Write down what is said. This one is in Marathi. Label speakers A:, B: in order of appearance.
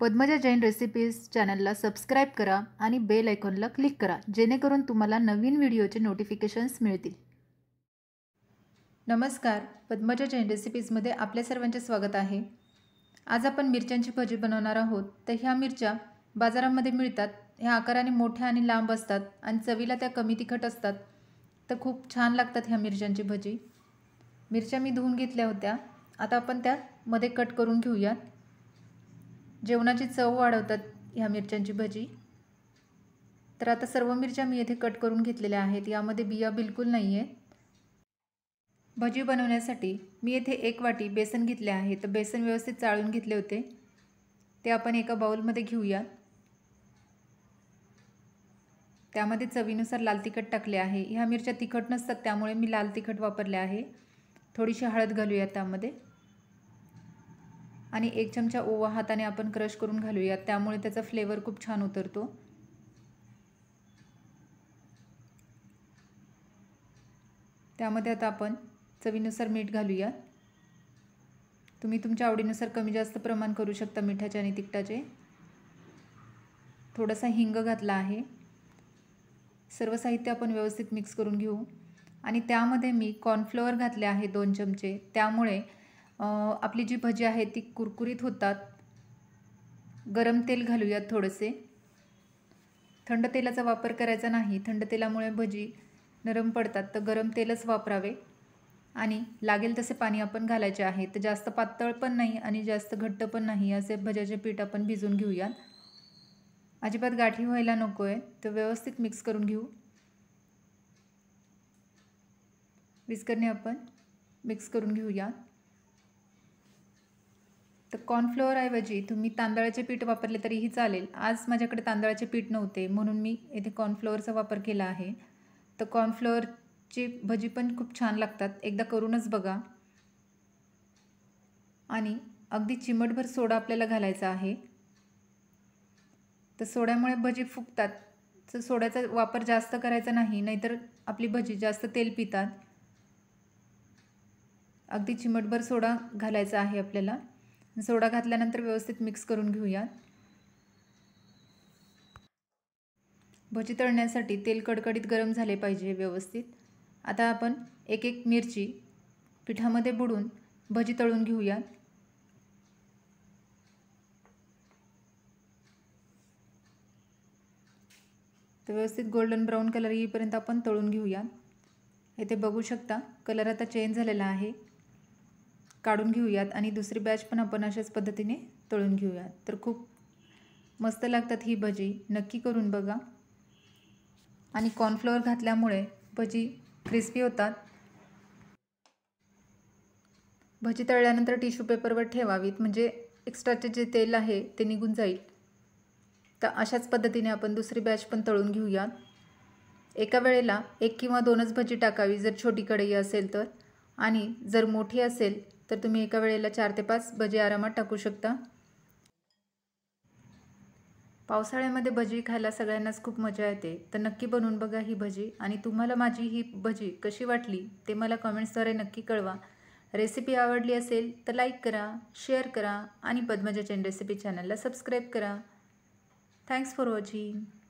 A: पद्मजा जैन रेसिपीज चॅनलला सबस्क्राईब करा आणि बेल आयकॉनला क्लिक करा जेणेकरून तुम्हाला नवीन व्हिडिओचे नोटिफिकेशन्स मिळतील नमस्कार पद्मजा जैन रेसिपीजमध्ये आपल्या सर्वांचे स्वागत आहे आज आपण मिरच्यांची भजी बनवणार आहोत तर ह्या मिरच्या बाजारामध्ये मिळतात ह्या आकाराने मोठ्या आणि लांब असतात आणि चवीला त्या कमी तिखट असतात तर खूप छान लागतात ह्या मिरच्यांची भजी मिरच्या मी धुवून घेतल्या होत्या आता आपण त्या मध्ये कट करून घेऊयात जेवणाची चव वाढवतात ह्या मिरच्यांची भजी तर आता सर्व मिरच्या मी येथे कट करून घेतलेल्या आहेत यामध्ये बिया बिलकुल नाही आहेत भजी बनवण्यासाठी मी येथे एक वाटी बेसन घेतले आहे तर बेसन व्यवस्थित चाळून घेतले होते ते आपण एका बाऊलमध्ये घेऊया त्यामध्ये चवीनुसार लाल तिखट टाकले आहे ह्या मिरच्या तिखट नसतात त्यामुळे मी लाल तिखट वापरले आहे थोडीशी हळद घालूया त्यामध्ये आणि एक चमचा ओवा हाताने आपण क्रश करून घालूयात त्यामुळे त्याचा फ्लेवर खूप छान उतरतो त्यामध्ये आता आपण चवीनुसार मीठ घालूयात तुम्ही तुमच्या आवडीनुसार कमी जास्त प्रमाण करू शकता मिठाचे आणि तिखटाचे थोडासा हिंग घातला आहे सर्व साहित्य आपण व्यवस्थित मिक्स करून घेऊ आणि त्यामध्ये मी कॉर्नफ्लोअर घातले आहे दोन चमचे त्यामुळे आपली जी भजी आहे ती कुरकुरीत होतात गरम तेल घालूयात थोडेसे थंड तेलाचा वापर करायचा नाही थंड तेलामुळे भजी नरम पडतात तर गरम तेलच वापरावे आणि लागेल तसे पाणी आपण घालायचे आहे तर जास्त पातळ पण नाही आणि जास्त घट्ट पण नाही असे भज्याचे पीठ आपण भिजून घेऊयात अजिबात गाठी व्हायला नको आहे तर व्यवस्थित मिक्स करून घेऊ विस्करणे आपण मिक्स करून घेऊया तर कॉर्नफ्लोअरऐवजी तुम्ही तांदळाचे पीठ वापरले तरीही चालेल आज माझ्याकडे तांदळाचे पीठ नव्हते म्हणून मी येथे कॉर्नफ्लोअरचा वापर केला आहे तर कॉर्नफ्लोअरची भजी पण खूप छान लागतात एकदा करूनच बघा आणि अगदी चिमटभर सोडा आपल्याला घालायचा आहे तर सोड्यामुळे भजी फुगतात तर सोड्याचा वापर जास्त करायचा नाही नाहीतर आपली भजी जास्त तेल पितात अगदी चिमटभर सोडा घालायचा आहे आपल्याला सोडा घातल्यानंतर व्यवस्थित मिक्स करून घेऊयात भजी तळण्यासाठी तेल कडकडीत गरम झाले पाहिजे व्यवस्थित आता आपण एक एक मिरची पिठामध्ये बुडून भजी तळून घेऊयात तर व्यवस्थित गोल्डन ब्राऊन कलर येईपर्यंत आपण तळून घेऊया इथे बघू शकता कलर आता चेंज झालेला आहे काढून घेऊयात आणि दुसरी बॅच पण आपण अशाच पद्धतीने तळून घेऊयात तर खूप मस्त लागतात ही भजी नक्की करून बघा आणि कॉर्नफ्लोअर घातल्यामुळे भजी क्रिस्पी होतात भजी तळल्यानंतर टिश्यू पेपरवर ठेवावीत म्हणजे एक्स्ट्राचे जे तेल आहे ते निघून जाईल तर अशाच पद्धतीने आपण दुसरी बॅच पण तळून घेऊयात एका वेळेला एक किंवा दोनच भजी टाकावी जर छोटी कढई असेल तर आणि जर मोठी असेल तर तुम्ही एका वेळेला चार ते पाच भजी आरामात टाकू शकता पावसाळ्यामध्ये भजी खायला सगळ्यांनाच खूप मजा येते तर नक्की बनवून बघा ही भजी आणि तुम्हाला माझी ही भजी कशी वाटली ते मला कमेंट्सद्वारे नक्की कळवा रेसिपी आवडली असेल तर लाईक करा शेअर करा आणि पद्मजा चेन रेसिपी चॅनलला सबस्क्राईब करा थँक्स फॉर वॉचिंग